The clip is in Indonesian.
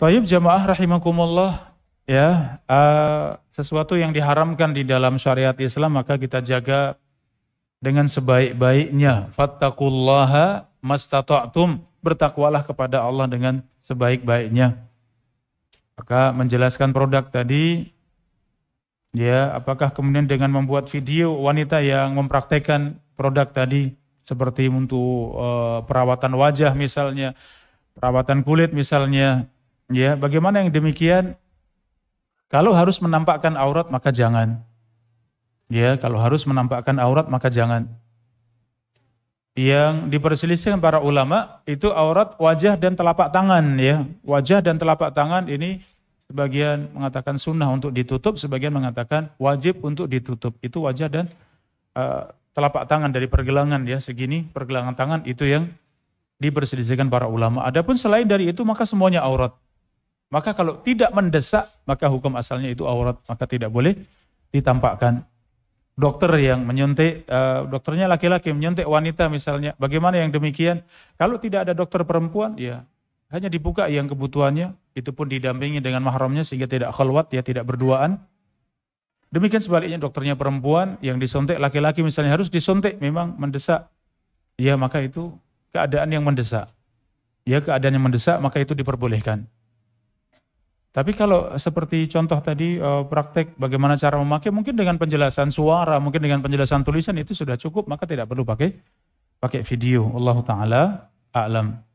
Tayyib jamaah rahimakumullah ya uh, sesuatu yang diharamkan di dalam syariat Islam maka kita jaga dengan sebaik-baiknya. fattaqullaha mastata'tum. Bertakwalah kepada Allah dengan sebaik-baiknya. Maka menjelaskan produk tadi, ya apakah kemudian dengan membuat video wanita yang mempraktekkan produk tadi seperti untuk uh, perawatan wajah misalnya, perawatan kulit misalnya, Ya, bagaimana yang demikian? Kalau harus menampakkan aurat maka jangan. Ya, kalau harus menampakkan aurat maka jangan. Yang diperselisihkan para ulama itu aurat wajah dan telapak tangan ya. Wajah dan telapak tangan ini sebagian mengatakan sunnah untuk ditutup, sebagian mengatakan wajib untuk ditutup. Itu wajah dan uh, telapak tangan dari pergelangan ya segini pergelangan tangan itu yang diperselisihkan para ulama. Adapun selain dari itu maka semuanya aurat. Maka kalau tidak mendesak, maka hukum asalnya itu aurat, maka tidak boleh ditampakkan. Dokter yang menyuntik, eh, dokternya laki-laki menyuntik wanita misalnya, bagaimana yang demikian? Kalau tidak ada dokter perempuan, ya hanya dibuka yang kebutuhannya, itu pun didampingi dengan mahramnya sehingga tidak khalwat, ya tidak berduaan. Demikian sebaliknya dokternya perempuan yang disuntik laki-laki misalnya harus disuntik memang mendesak. Ya maka itu keadaan yang mendesak. Ya keadaan yang mendesak maka itu diperbolehkan. Tapi kalau seperti contoh tadi eh, praktek bagaimana cara memakai, mungkin dengan penjelasan suara, mungkin dengan penjelasan tulisan itu sudah cukup, maka tidak perlu pakai pakai video. Allah Taala alam.